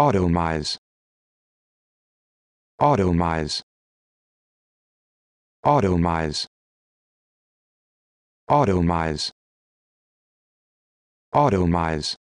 Automize. Automize. Automize. Automize. Automize.